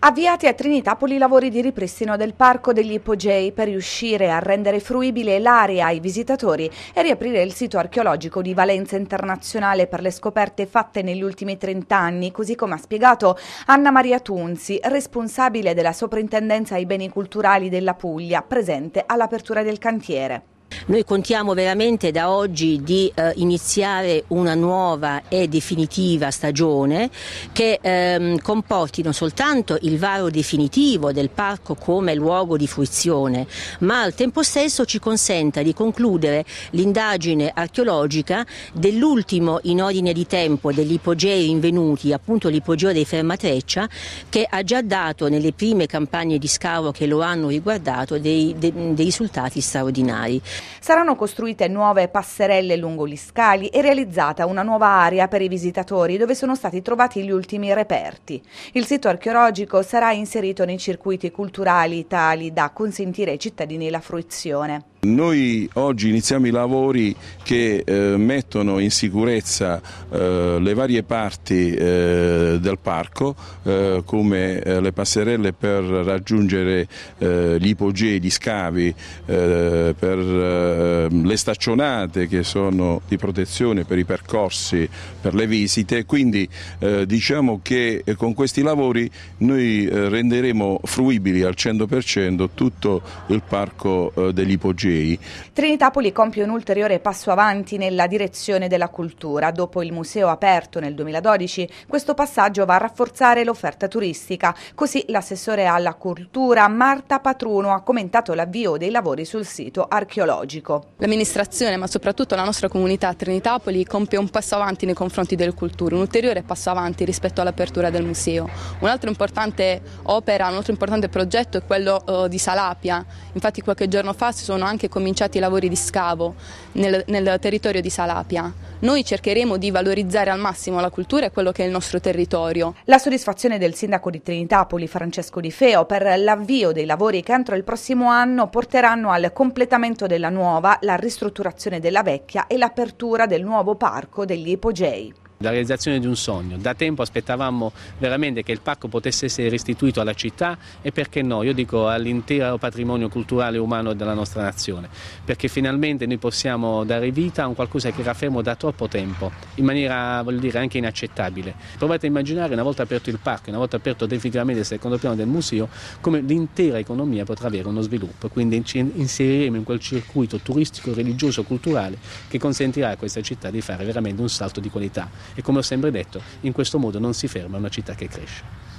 Avviati a Trinitapoli i lavori di ripristino del Parco degli Ipogei per riuscire a rendere fruibile l'area ai visitatori e riaprire il sito archeologico di valenza internazionale per le scoperte fatte negli ultimi 30 anni, così come ha spiegato Anna Maria Tunzi, responsabile della Soprintendenza ai Beni Culturali della Puglia, presente all'apertura del cantiere. Noi contiamo veramente da oggi di eh, iniziare una nuova e definitiva stagione che ehm, comporti non soltanto il varo definitivo del parco come luogo di fruizione, ma al tempo stesso ci consenta di concludere l'indagine archeologica dell'ultimo in ordine di tempo degli ipogei rinvenuti, appunto l'ipogeo dei Fermatreccia, che ha già dato nelle prime campagne di scavo che lo hanno riguardato dei, de, dei risultati straordinari. Saranno costruite nuove passerelle lungo gli scali e realizzata una nuova area per i visitatori dove sono stati trovati gli ultimi reperti. Il sito archeologico sarà inserito nei circuiti culturali tali da consentire ai cittadini la fruizione. Noi oggi iniziamo i lavori che eh, mettono in sicurezza eh, le varie parti eh, del parco eh, come eh, le passerelle per raggiungere eh, gli ipogei, gli scavi, per le staccionate che sono di protezione per i percorsi, per le visite, quindi diciamo che con questi lavori noi renderemo fruibili al 100% tutto il parco degli ipogei musei. Trinitapoli compie un ulteriore passo avanti nella direzione della cultura. Dopo il museo aperto nel 2012, questo passaggio va a rafforzare l'offerta turistica. Così l'assessore alla cultura Marta Patruno ha commentato l'avvio dei lavori sul sito archeologico. L'amministrazione, ma soprattutto la nostra comunità a Trinitapoli, compie un passo avanti nei confronti del cultura, un ulteriore passo avanti rispetto all'apertura del museo. Un'altra importante opera, un altro importante progetto è quello eh, di Salapia. Infatti qualche giorno fa si sono anche stati cominciati i lavori di scavo nel, nel territorio di Salapia. Noi cercheremo di valorizzare al massimo la cultura e quello che è il nostro territorio. La soddisfazione del sindaco di Trinitapoli, Francesco Di Feo, per l'avvio dei lavori che entro il prossimo anno porteranno al completamento della nuova, la ristrutturazione della vecchia e l'apertura del nuovo parco degli ipogei la realizzazione di un sogno. Da tempo aspettavamo veramente che il parco potesse essere restituito alla città e perché no, io dico all'intero patrimonio culturale e umano della nostra nazione, perché finalmente noi possiamo dare vita a un qualcosa che era fermo da troppo tempo, in maniera, voglio dire, anche inaccettabile. Provate a immaginare una volta aperto il parco, una volta aperto definitivamente il secondo piano del museo, come l'intera economia potrà avere uno sviluppo, quindi ci inseriremo in quel circuito turistico, religioso, culturale che consentirà a questa città di fare veramente un salto di qualità e come ho sempre detto, in questo modo non si ferma una città che cresce.